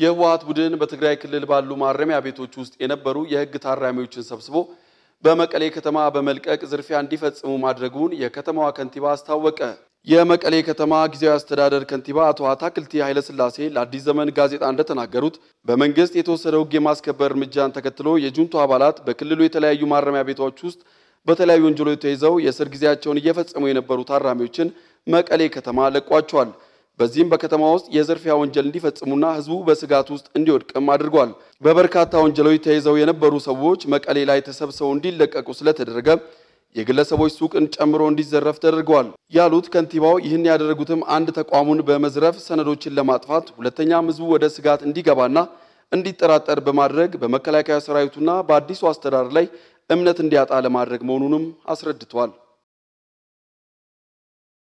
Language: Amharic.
የህወሀት ቡድን በትግራይ ክልል ባሉ ማረሚያ ቤቶች ውስጥ የነበሩ የህግ ታራሚዎችን ሰብስቦ በመቀሌ ከተማ በመልቀቅ ዝርፊያ እንዲፈጽሙ ማድረጉን የከተማዋ ከንቲባ አስታወቀ። የመቀሌ ከተማ ጊዜያዊ አስተዳደር ከንቲባ አቶ አታክልቲ ኃይለስላሴ ለአዲስ ዘመን ጋዜጣ እንደተናገሩት በመንግስት የተወሰደው ህግ የማስከበር እርምጃን ተከትሎ የጁንቱ አባላት በክልሉ የተለያዩ ማረሚያ ቤቶች ውስጥ በተለያዩ ወንጀሎች ተይዘው የእስር ጊዜያቸውን እየፈጸሙ የነበሩ ታራሚዎችን መቀሌ ከተማ ለቋቸዋል። በዚህም በከተማ ውስጥ የዝርፊያ ወንጀል እንዲፈጽሙና ህዝቡ በስጋት ውስጥ እንዲወድቅም አድርጓል። በበርካታ ወንጀሎች ተይዘው የነበሩ ሰዎች መቀሌ ላይ ተሰብስበው እንዲለቀቁ ስለተደረገ የግለሰቦች ሱቅን ጨምሮ እንዲዘረፍ ተደርገዋል ያሉት ከንቲባው ይህን ያደረጉትም አንድ ተቋሙን በመዝረፍ ሰነዶችን ለማጥፋት፣ ሁለተኛም ህዝቡ ወደ ስጋት እንዲገባና እንዲጠራጠር በማድረግ በመከላከያ ሰራዊቱና በአዲሱ አስተዳደር ላይ እምነት እንዲያጣ ለማድረግ መሆኑንም አስረድቷል።